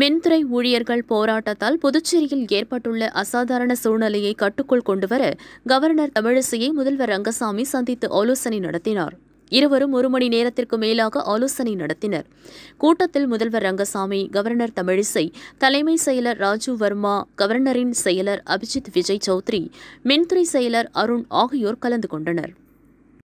மின்துறை ஊழியர்கள் போராட்டத்தால் புதுச்சேரியில் ஏற்பட்டுள்ள அசாதாரண சூழ்நிலையை கட்டுக்குள் கொண்டுவர கவர்னர் தமிழிசையை முதல்வர் ரங்கசாமி சந்தித்து ஆலோசனை நடத்தினார் இருவரும் ஒரு மணி நேரத்திற்கு மேலாக ஆலோசனை நடத்தினர் கூட்டத்தில் முதல்வர் ரங்கசாமி கவர்னர் தமிழிசை தலைமை செயலர் ராஜீவ் வர்மா கவர்னரின் செயலர் அபிஜித் விஜய் சௌத்ரி மின்துறை செயலர் அருண் ஆகியோர் கலந்து கொண்டனர்